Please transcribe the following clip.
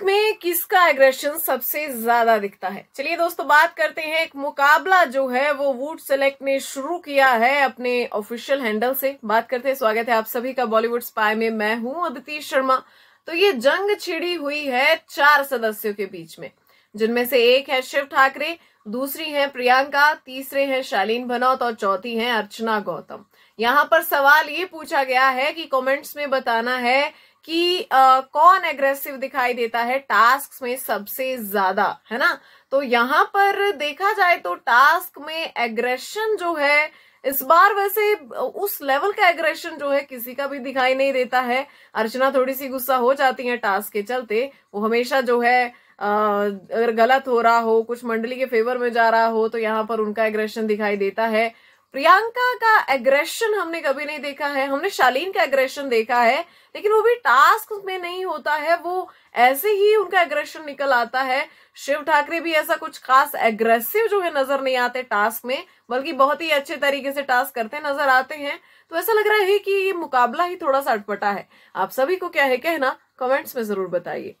mask में किसका aggression सबसे ज्यादा दिखता है चलिए दोस्तों बात करते हैं एक मुकाबला जो है वो वुड सेलेक्ट ने शुरू किया है अपने ऑफिशियल हैंडल से बात करते हैं स्वागत है आप सभी का बॉलीवुड स्पाय में मैं हूं अदिति शर्मा तो ये जंग छिड़ी हुई है चार सदस्यों के बीच में जिनमें से एक है शिव ठाकरे दूसरी है प्रियंका तीसरे हैं शालीन भनौत और चौथी है अर्चना गौतम यहाँ पर सवाल ये पूछा गया है कि कमेंट्स में बताना है कि आ, कौन एग्रेसिव दिखाई देता है टास्क में सबसे ज्यादा है ना तो यहाँ पर देखा जाए तो टास्क में एग्रेशन जो है इस बार वैसे उस लेवल का एग्रेशन जो है किसी का भी दिखाई नहीं देता है अर्चना थोड़ी सी गुस्सा हो जाती है टास्क के चलते वो हमेशा जो है अगर गलत हो रहा हो कुछ मंडली के फेवर में जा रहा हो तो यहाँ पर उनका एग्रेशन दिखाई देता है प्रियंका का एग्रेशन हमने कभी नहीं देखा है हमने शालीन का एग्रेशन देखा है लेकिन वो भी टास्क में नहीं होता है वो ऐसे ही उनका एग्रेशन निकल आता है शिव ठाकरे भी ऐसा कुछ खास एग्रेसिव जो है नजर नहीं आते टास्क में बल्कि बहुत ही अच्छे तरीके से टास्क करते नजर आते हैं तो ऐसा लग रहा है कि ये मुकाबला ही थोड़ा सा अटपटा है आप सभी को क्या है कहना कमेंट्स में जरूर बताइए